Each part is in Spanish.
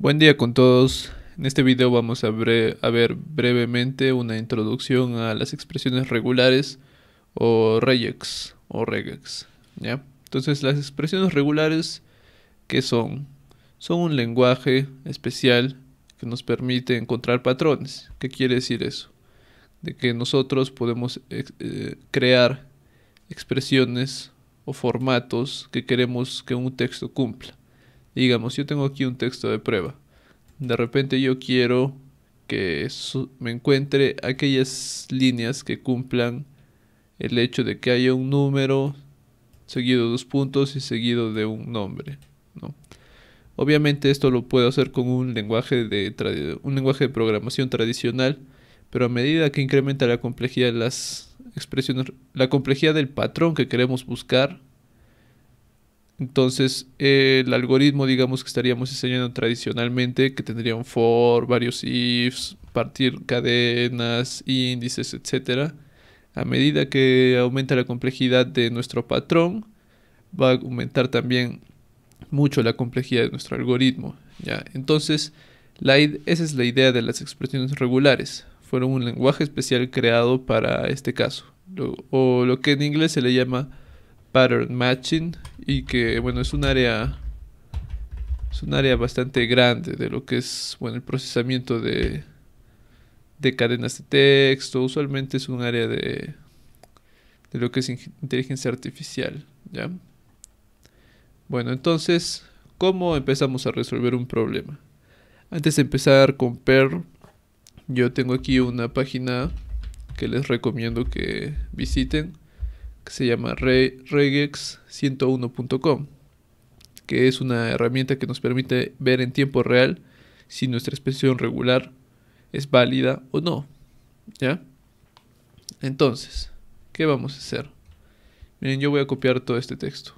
Buen día con todos. En este video vamos a, ver brevemente una introducción a las expresiones regulares o regex o regex. ¿ya? Entonces las expresiones regulares, ¿qué son? Son un lenguaje especial que nos permite encontrar patrones. ¿Qué quiere decir eso? De que nosotros podemos eh, crear expresiones o formatos que queremos que un texto cumpla. Digamos, yo tengo aquí un texto de prueba. De repente yo quiero que me encuentre aquellas líneas que cumplan el hecho de que haya un número seguido de dos puntos y seguido de un nombre. Obviamente esto lo puedo hacer con un lenguaje, de un lenguaje de programación tradicional, pero a medida que incrementa la complejidad de las expresiones, la complejidad del patrón que queremos buscar, entonces, eh, el algoritmo, digamos, que estaríamos diseñando tradicionalmente, que tendría un for, varios ifs, partir cadenas, índices, etc. A medida que aumenta la complejidad de nuestro patrón, va a aumentar también mucho la complejidad de nuestro algoritmo. ¿ya? Entonces, la esa es la idea de las expresiones regulares. Fueron un lenguaje especial creado para este caso, o lo que en inglés se le llama pattern matching y que bueno es un área es un área bastante grande de lo que es bueno el procesamiento de de cadenas de texto usualmente es un área de de lo que es inteligencia artificial bueno entonces cómo empezamos a resolver un problema antes de empezar con Perl yo tengo aquí una página que les recomiendo que visiten que se llama regex101.com, que es una herramienta que nos permite ver en tiempo real si nuestra expresión regular es válida o no. ¿Ya? Entonces, ¿qué vamos a hacer? Miren, yo voy a copiar todo este texto.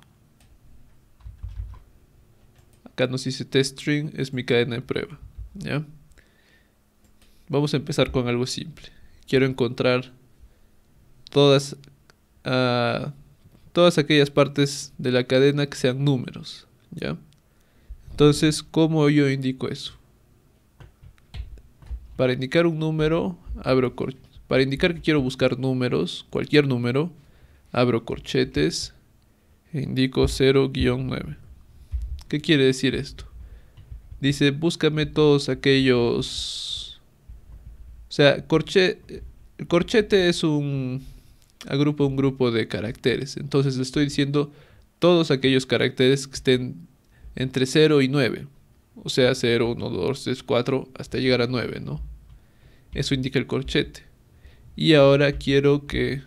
Acá nos dice test string, es mi cadena de prueba. ¿Ya? Vamos a empezar con algo simple. Quiero encontrar todas a todas aquellas partes de la cadena que sean números, ¿ya? Entonces, ¿cómo yo indico eso? Para indicar un número, abro para indicar que quiero buscar números, cualquier número, abro corchetes e indico 0-9. ¿Qué quiere decir esto? Dice, búscame todos aquellos... O sea, corche... el corchete es un agrupa un grupo de caracteres. Entonces le estoy diciendo todos aquellos caracteres que estén entre 0 y 9. O sea, 0, 1, 2, 3, 4, hasta llegar a 9, ¿no? Eso indica el corchete. Y ahora quiero que,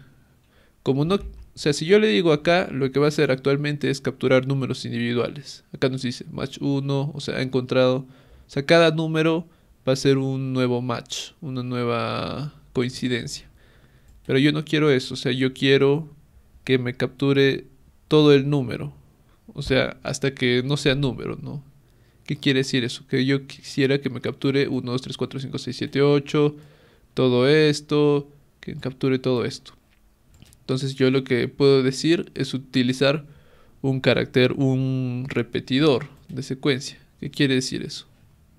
como no, o sea, si yo le digo acá, lo que va a hacer actualmente es capturar números individuales. Acá nos dice match 1, o sea, ha encontrado. O sea, cada número va a ser un nuevo match, una nueva coincidencia. Pero yo no quiero eso, o sea, yo quiero que me capture todo el número. O sea, hasta que no sea número, ¿no? ¿Qué quiere decir eso? Que yo quisiera que me capture 1, 2, 3, 4, 5, 6, 7, 8, todo esto, que capture todo esto. Entonces yo lo que puedo decir es utilizar un carácter, un repetidor de secuencia. ¿Qué quiere decir eso?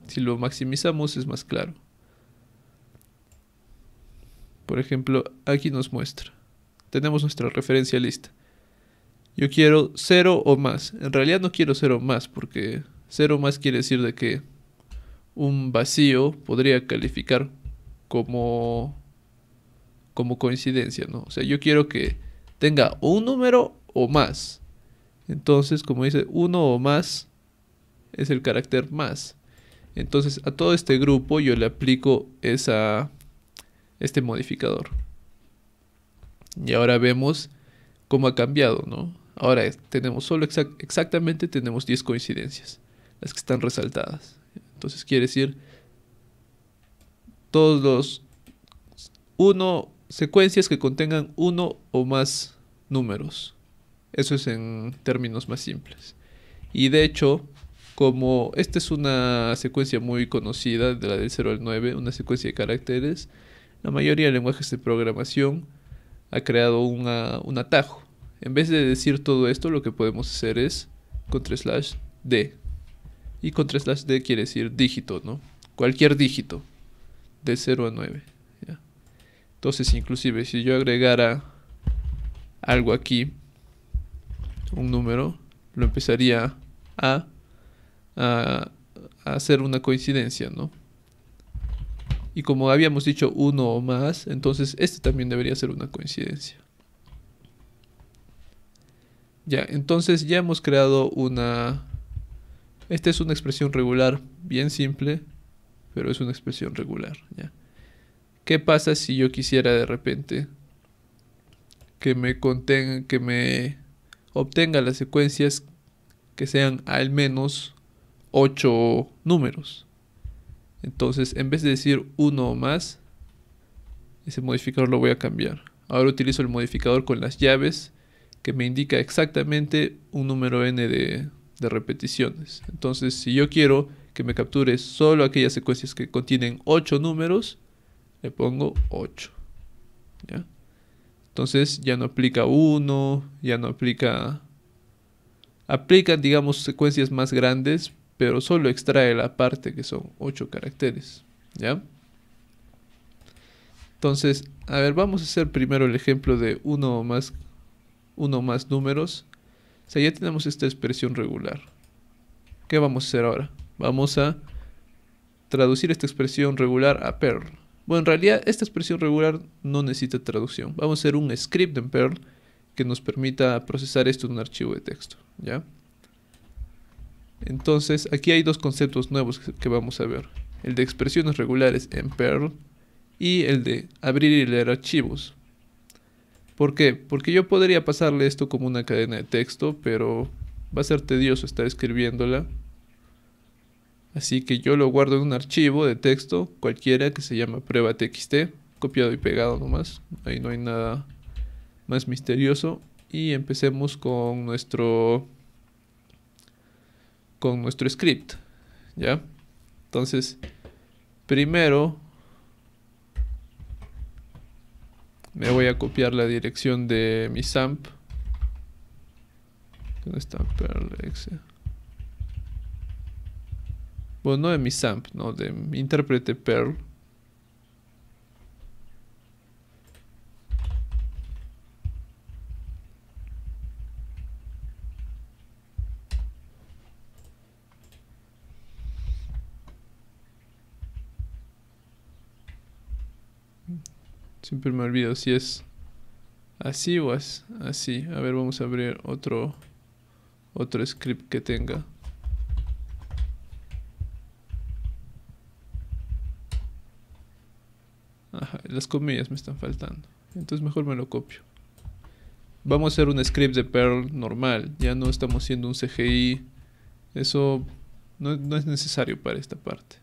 Si lo maximizamos es más claro. Por ejemplo, aquí nos muestra. Tenemos nuestra referencia lista. Yo quiero 0 o más. En realidad no quiero 0 más porque 0 más quiere decir de que un vacío podría calificar como como coincidencia, ¿no? O sea, yo quiero que tenga un número o más. Entonces, como dice, uno o más es el carácter más. Entonces, a todo este grupo yo le aplico esa este modificador. Y ahora vemos cómo ha cambiado, ¿no? Ahora tenemos solo exactamente tenemos 10 coincidencias, las que están resaltadas. Entonces quiere decir todos los uno secuencias que contengan uno o más números. Eso es en términos más simples. Y de hecho, como esta es una secuencia muy conocida, de la del 0 al 9, una secuencia de caracteres, la mayoría de lenguajes de programación ha creado un atajo. En vez de decir todo esto, lo que podemos hacer es tres slash D. Y contra slash D quiere decir dígito, ¿no? Cualquier dígito, de 0 a 9. Entonces, inclusive, si yo agregara algo aquí, un número, lo empezaría a hacer una coincidencia, ¿no? Y como habíamos dicho uno o más, entonces este también debería ser una coincidencia. Ya, entonces ya hemos creado una... Esta es una expresión regular, bien simple, pero es una expresión regular. ¿ya? ¿Qué pasa si yo quisiera de repente que me, contenga, que me obtenga las secuencias que sean al menos 8 números? Entonces, en vez de decir uno o más, ese modificador lo voy a cambiar. Ahora utilizo el modificador con las llaves que me indica exactamente un número n de, repeticiones. Entonces, si yo quiero que me capture solo aquellas secuencias que contienen 8 números, le pongo 8. Entonces ya no aplica 1, ya no aplica... Aplican, digamos, secuencias más grandes, pero solo extrae la parte que son 8 caracteres, ¿ya? Entonces, a ver, vamos a hacer primero el ejemplo de uno o más, uno más números. O sea, ya tenemos esta expresión regular. ¿Qué vamos a hacer ahora? Vamos a traducir esta expresión regular a Perl. Bueno, en realidad esta expresión regular no necesita traducción. Vamos a hacer un script en Perl que nos permita procesar esto en un archivo de texto, ¿ya? Entonces, aquí hay dos conceptos nuevos que vamos a ver. El de expresiones regulares en Perl y el de abrir y leer archivos. ¿Por qué? Porque yo podría pasarle esto como una cadena de texto, pero va a ser tedioso estar escribiéndola. Así que yo lo guardo en un archivo de texto cualquiera que se llama prueba txt, copiado y pegado nomás. Ahí no hay nada más misterioso. Y empecemos con nuestro con nuestro script. ¿Ya? Entonces, primero me voy a copiar la dirección de mi SAMP. ¿Dónde está Bueno, no de mi SAMP, no, de mi intérprete Perl. Siempre me olvido si es así o así. A ver, vamos a abrir otro, otro script que tenga. Ajá, las comillas me están faltando. Entonces mejor me lo copio. Vamos a hacer un script de Perl normal. Ya no estamos haciendo un CGI. Eso no es necesario para esta parte.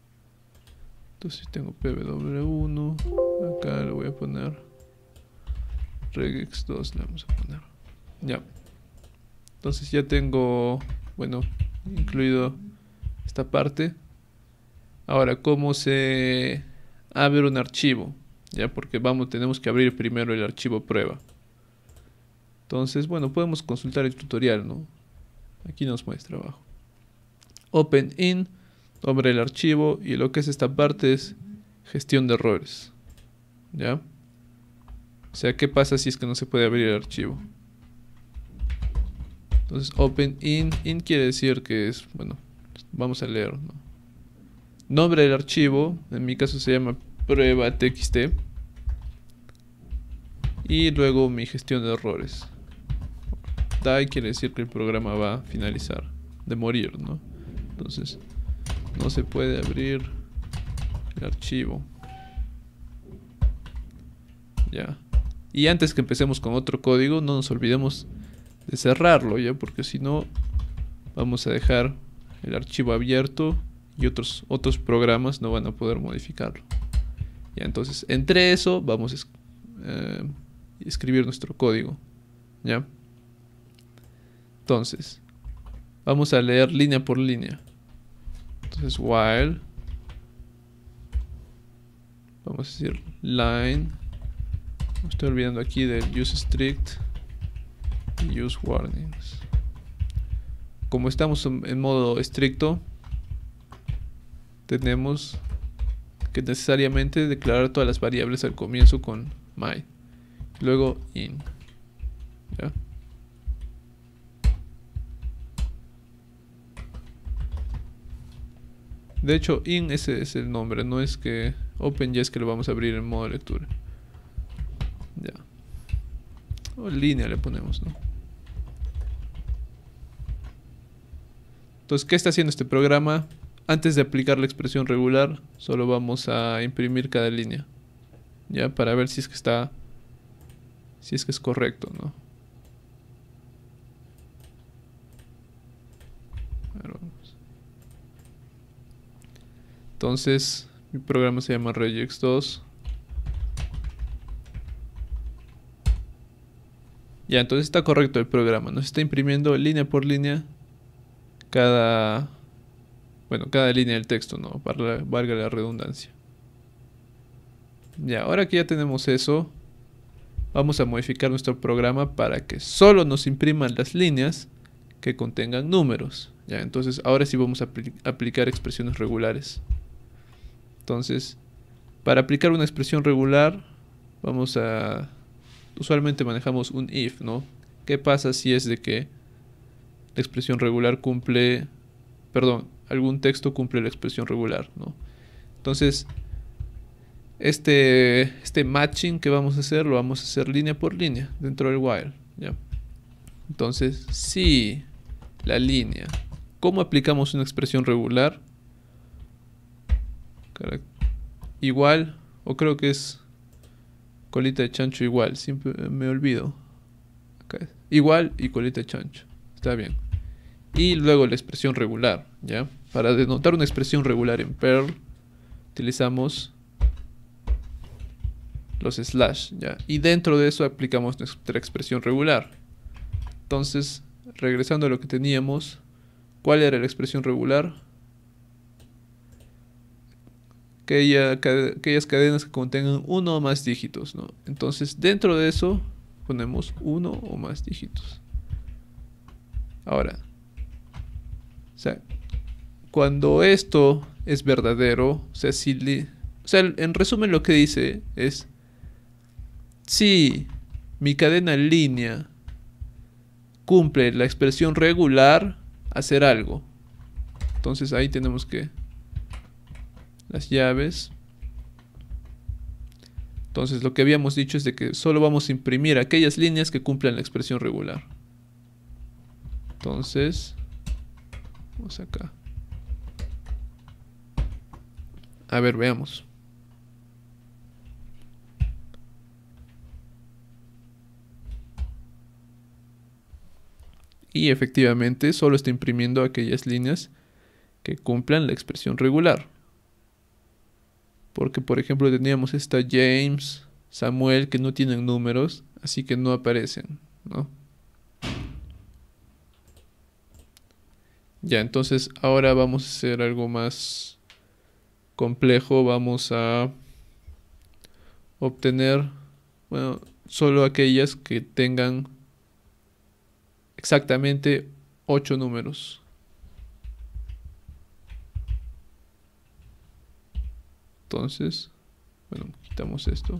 Entonces tengo PW1. Acá le voy a poner Regex 2. Le vamos a poner. Ya. Entonces ya tengo, bueno, incluido esta parte. Ahora, ¿cómo se abre un archivo? Ya, porque vamos, tenemos que abrir primero el archivo prueba. Entonces, bueno, podemos consultar el tutorial, ¿no? Aquí nos muestra abajo. Open in nombre del archivo y lo que es esta parte es gestión de errores. ¿Ya? O sea, ¿qué pasa si es que no se puede abrir el archivo? Entonces, open in, in quiere decir que es, bueno, vamos a leer, ¿no? Nombre del archivo, en mi caso se llama prueba txt. Y luego mi gestión de errores. Die quiere decir que el programa va a finalizar, de morir, ¿no? Entonces, no se puede abrir el archivo. Ya. Y antes que empecemos con otro código, no nos olvidemos de cerrarlo, ya, porque si no, vamos a dejar el archivo abierto y otros, otros programas no van a poder modificarlo. Ya, entonces, entre eso, vamos a eh, escribir nuestro código. ¿Ya? Entonces, vamos a leer línea por línea. Entonces while vamos a decir line me estoy olvidando aquí del use strict y use warnings como estamos en modo estricto tenemos que necesariamente declarar todas las variables al comienzo con my luego in De hecho, in ese es el nombre, no es que open es que lo vamos a abrir en modo lectura. Ya. O línea le ponemos, ¿no? Entonces, ¿qué está haciendo este programa? Antes de aplicar la expresión regular, solo vamos a imprimir cada línea. Ya, para ver si es que está... Si es que es correcto, ¿no? Entonces, mi programa se llama Regex 2. Ya, entonces está correcto el programa. Nos está imprimiendo línea por línea cada... Bueno, cada línea del texto, ¿no? Para valga la redundancia. Ya, ahora que ya tenemos eso, vamos a modificar nuestro programa para que solo nos impriman las líneas que contengan números. Ya, entonces ahora sí vamos a aplicar expresiones regulares. Entonces, para aplicar una expresión regular, vamos a... Usualmente manejamos un if, ¿no? ¿Qué pasa si es de que la expresión regular cumple... Perdón, algún texto cumple la expresión regular, ¿no? Entonces, este, este matching que vamos a hacer, lo vamos a hacer línea por línea dentro del while, ¿ya? Entonces, si la línea... ¿Cómo aplicamos una expresión regular? igual, o creo que es colita de chancho igual, siempre me olvido. Igual y colita de chancho, está bien. Y luego la expresión regular, ¿ya? Para denotar una expresión regular en Perl, utilizamos los slash, ¿ya? Y dentro de eso aplicamos nuestra expresión regular. Entonces, regresando a lo que teníamos, ¿cuál era la expresión regular? aquellas cadenas que contengan uno o más dígitos, ¿no? Entonces, dentro de eso ponemos uno o más dígitos. Ahora, cuando esto es verdadero, o sea, en resumen lo que dice es si mi cadena línea cumple la expresión regular, hacer algo. Entonces ahí tenemos que las llaves. Entonces lo que habíamos dicho es de que solo vamos a imprimir aquellas líneas que cumplan la expresión regular. Entonces, vamos acá. A ver, veamos. Y efectivamente solo está imprimiendo aquellas líneas que cumplan la expresión regular. Porque, por ejemplo, teníamos esta James, Samuel, que no tienen números, así que no aparecen, ¿no? Ya, entonces ahora vamos a hacer algo más complejo. Vamos a obtener, bueno, solo aquellas que tengan exactamente 8 números. Entonces, bueno, quitamos esto.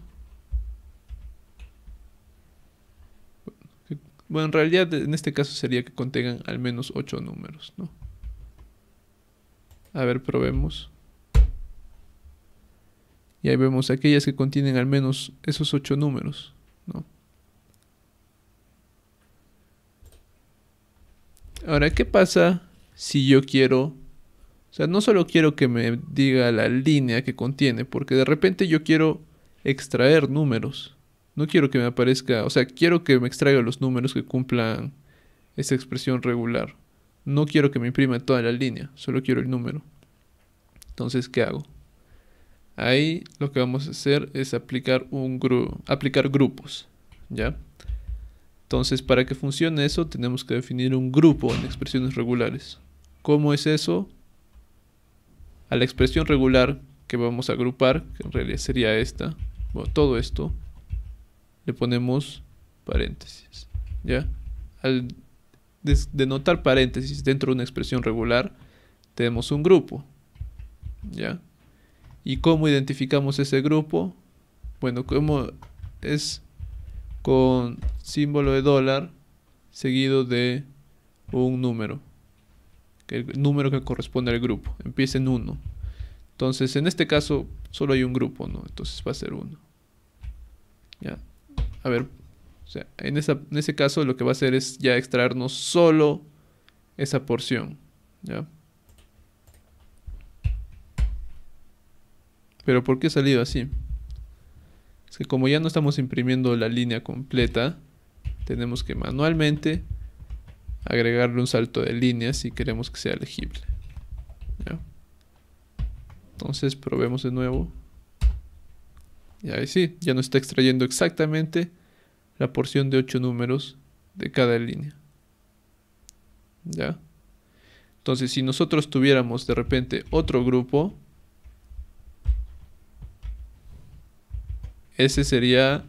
Bueno, en realidad en este caso sería que contengan al menos 8 números, ¿no? A ver, probemos. Y ahí vemos aquellas que contienen al menos esos 8 números, ¿no? Ahora, ¿qué pasa si yo quiero o sea, no solo quiero que me diga la línea que contiene, porque de repente yo quiero extraer números. No quiero que me aparezca, o sea, quiero que me extraiga los números que cumplan esa expresión regular. No quiero que me imprima toda la línea, solo quiero el número. Entonces, ¿qué hago? Ahí lo que vamos a hacer es aplicar, un grupo, aplicar grupos, ¿ya? Entonces, para que funcione eso, tenemos que definir un grupo en expresiones regulares. ¿Cómo es eso? a la expresión regular que vamos a agrupar, que en realidad sería esta, todo esto, le ponemos paréntesis. ¿ya? Al denotar paréntesis dentro de una expresión regular, tenemos un grupo. ¿ya? ¿Y cómo identificamos ese grupo? Bueno, como es con símbolo de dólar seguido de un número el número que corresponde al grupo. Empieza en 1. Entonces, en este caso, solo hay un grupo, ¿no? Entonces va a ser 1. ¿Ya? A ver, en, esa, en ese caso lo que va a hacer es ya extraernos solo esa porción, Pero ¿por qué ha salido así? Es que como ya no estamos imprimiendo la línea completa, tenemos que manualmente agregarle un salto de línea si queremos que sea legible. Entonces probemos de nuevo. Y ahí sí, ya nos está extrayendo exactamente la porción de 8 números de cada línea. ¿Ya? Entonces, si nosotros tuviéramos de repente otro grupo, ese sería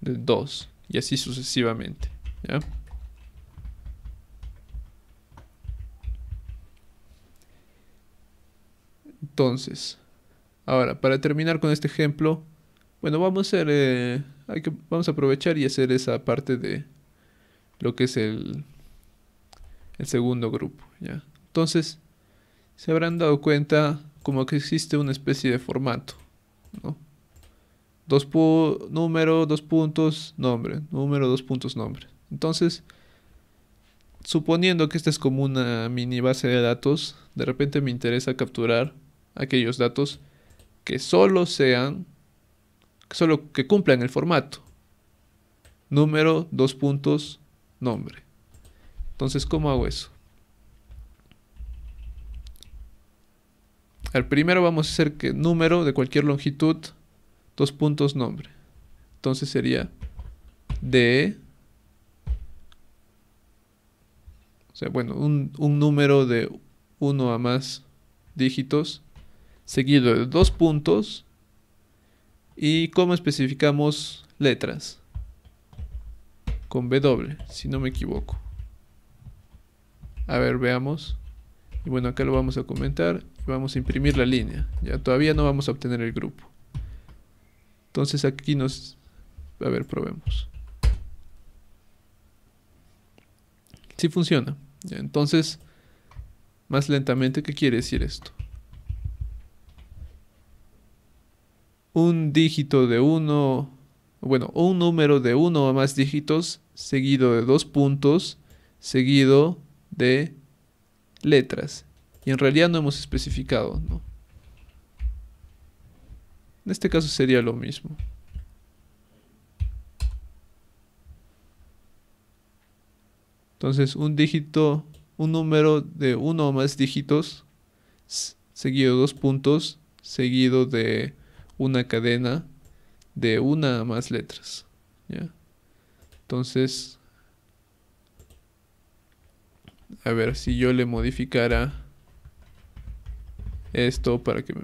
de 2 y así sucesivamente. Entonces, ahora, para terminar con este ejemplo, bueno, vamos a hacer, eh, hay que, vamos a aprovechar y hacer esa parte de lo que es el, el segundo grupo, ¿ya? Entonces, se habrán dado cuenta como que existe una especie de formato, Dos número, dos puntos, nombre, número, dos puntos, nombre. Entonces, suponiendo que esta es como una mini base de datos, de repente me interesa capturar aquellos datos que solo sean, solo que cumplan el formato. Número, dos puntos, nombre. Entonces, ¿cómo hago eso? Al primero vamos a hacer que número de cualquier longitud, dos puntos, nombre. Entonces sería de... O sea, bueno, un, un número de uno a más dígitos seguido de dos puntos y cómo especificamos letras con B si no me equivoco. A ver, veamos. Y bueno, acá lo vamos a comentar. Vamos a imprimir la línea. Ya todavía no vamos a obtener el grupo. Entonces aquí nos... A ver, probemos. Si funciona. entonces, más lentamente, ¿qué quiere decir esto? un dígito de uno, bueno, un número de uno o más dígitos seguido de dos puntos, seguido de letras. Y en realidad no hemos especificado, ¿no? En este caso sería lo mismo. Entonces, un dígito, un número de uno o más dígitos, seguido de dos puntos, seguido de una cadena de una a más letras. Entonces, a ver si yo le modificara esto para que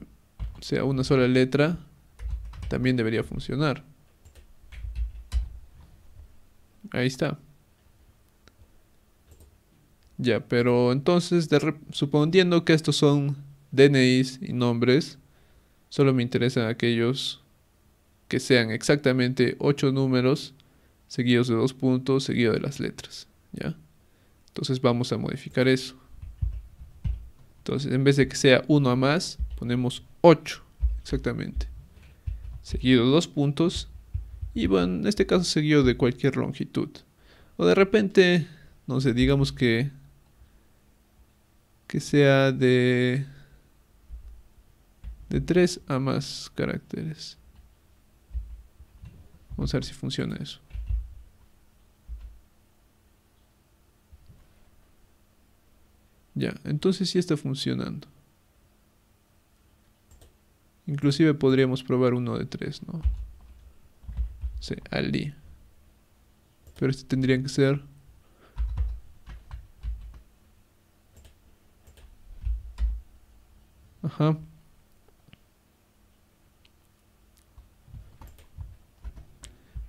sea una sola letra, también debería funcionar. Ahí está. Ya, pero entonces, suponiendo que estos son DNIs y nombres, Solo me interesan aquellos que sean exactamente 8 números seguidos de dos puntos, seguido de las letras. ¿ya? Entonces vamos a modificar eso. Entonces en vez de que sea uno a más, ponemos 8 exactamente. Seguido de dos puntos y bueno, en este caso seguido de cualquier longitud. O de repente, no sé, digamos que que sea de de 3 a más caracteres. Vamos a ver si funciona eso. Ya, entonces sí está funcionando. Inclusive podríamos probar uno de 3, ¿no? Sí, al Pero este tendría que ser Ajá.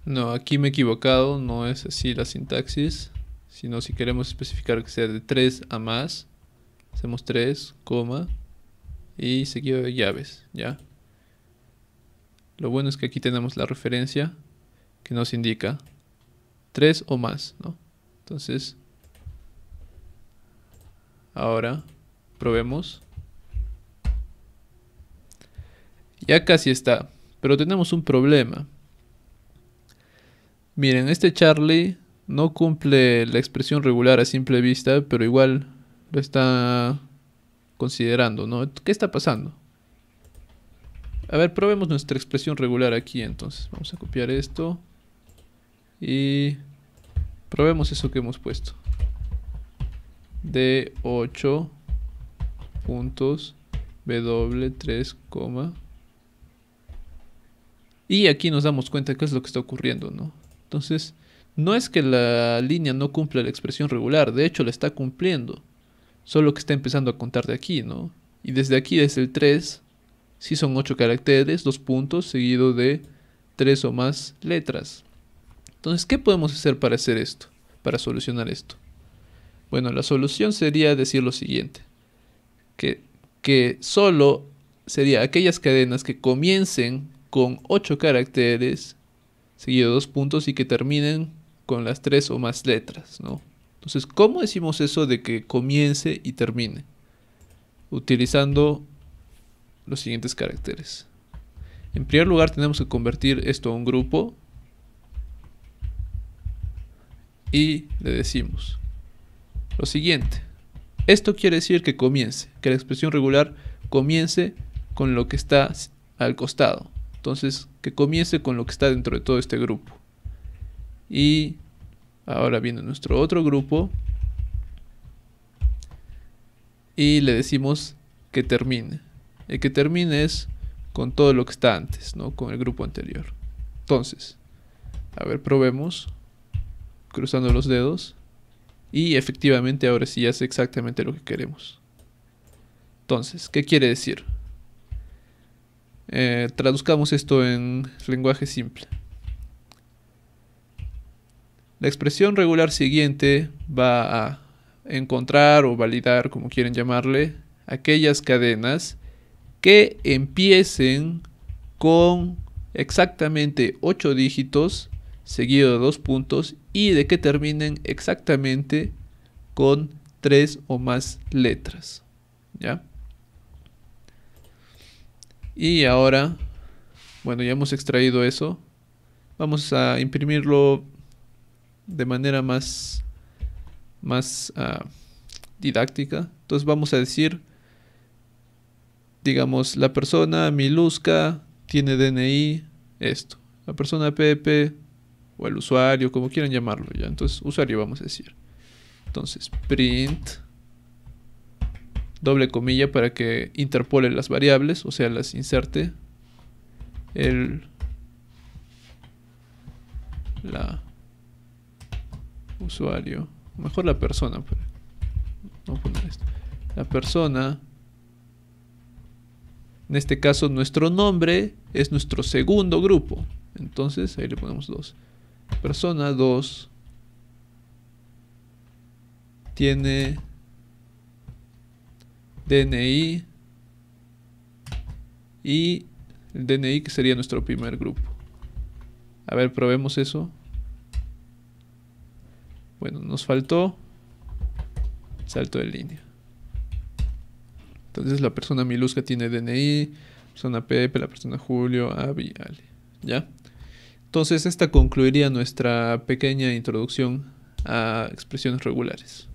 No, aquí me he equivocado, no es así la sintaxis, sino si queremos especificar que sea de 3 a más, hacemos 3, coma, y seguido de llaves, ¿ya? Lo bueno es que aquí tenemos la referencia que nos indica 3 o más, ¿no? Entonces, ahora probemos. Ya casi está, pero tenemos un problema Miren, este Charlie no cumple la expresión regular a simple vista, pero igual lo está considerando, ¿no? ¿Qué está pasando? A ver, probemos nuestra expresión regular aquí entonces. Vamos a copiar esto y probemos eso que hemos puesto. d 8 puntos W 3, y aquí nos damos cuenta qué es lo que está ocurriendo, ¿no? Entonces, no es que la línea no cumpla la expresión regular, de hecho la está cumpliendo, solo que está empezando a contar de aquí, ¿no? Y desde aquí, desde el 3, sí son 8 caracteres, dos puntos, seguido de 3 o más letras. Entonces, ¿qué podemos hacer para hacer esto? Para solucionar esto. Bueno, la solución sería decir lo siguiente, que, que solo sería aquellas cadenas que comiencen con 8 caracteres seguido de dos puntos y que terminen con las tres o más letras, ¿no? Entonces, ¿cómo decimos eso de que comience y termine? Utilizando los siguientes caracteres. En primer lugar, tenemos que convertir esto a un grupo y le decimos lo siguiente. Esto quiere decir que comience, que la expresión regular comience con lo que está al costado. Entonces, que comience con lo que está dentro de todo este grupo. Y ahora viene nuestro otro grupo. Y le decimos que termine. El que termine es con todo lo que está antes, ¿no? Con el grupo anterior. Entonces, a ver, probemos. Cruzando los dedos. Y efectivamente ahora sí hace exactamente lo que queremos. Entonces, ¿qué quiere decir? Eh, traduzcamos esto en lenguaje simple. La expresión regular siguiente va a encontrar o validar, como quieren llamarle, aquellas cadenas que empiecen con exactamente 8 dígitos seguido de dos puntos y de que terminen exactamente con tres o más letras. ¿Ya? Y ahora, bueno, ya hemos extraído eso. Vamos a imprimirlo de manera más, más ah, didáctica. Entonces vamos a decir, digamos, la persona Miluska tiene DNI, esto. La persona Pepe o el usuario, como quieran llamarlo ya. Entonces, usuario vamos a decir. Entonces, print doble comilla para que interpole las variables, o sea, las inserte. El, la usuario, mejor la persona, poner esto. La persona, en este caso nuestro nombre es nuestro segundo grupo, entonces ahí le ponemos dos. Persona 2 tiene DNI y el DNI que sería nuestro primer grupo. A ver, probemos eso. Bueno, nos faltó salto de línea. Entonces la persona Miluska tiene DNI, persona Pepe, la persona Julio, Avi, ¿Ya? Entonces esta concluiría nuestra pequeña introducción a expresiones regulares.